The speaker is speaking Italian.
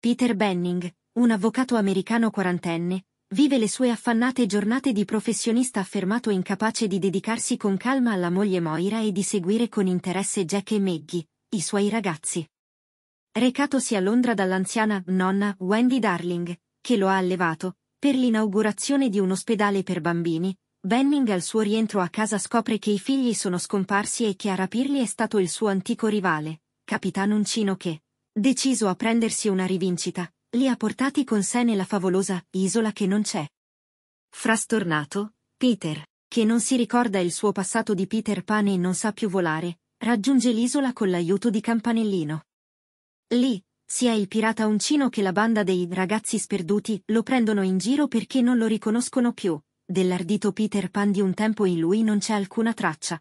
Peter Benning, un avvocato americano quarantenne, vive le sue affannate giornate di professionista affermato incapace di dedicarsi con calma alla moglie Moira e di seguire con interesse Jack e Maggie, i suoi ragazzi. Recatosi a Londra dall'anziana nonna Wendy Darling, che lo ha allevato, per l'inaugurazione di un ospedale per bambini, Benning al suo rientro a casa scopre che i figli sono scomparsi e che a rapirli è stato il suo antico rivale, Capitan Uncino che, deciso a prendersi una rivincita, li ha portati con sé nella favolosa isola che non c'è. Frastornato, Peter, che non si ricorda il suo passato di Peter Pan e non sa più volare, raggiunge l'isola con l'aiuto di Campanellino. Lì, sia il pirata uncino che la banda dei ragazzi sperduti lo prendono in giro perché non lo riconoscono più, dell'ardito Peter Pan di un tempo in lui non c'è alcuna traccia,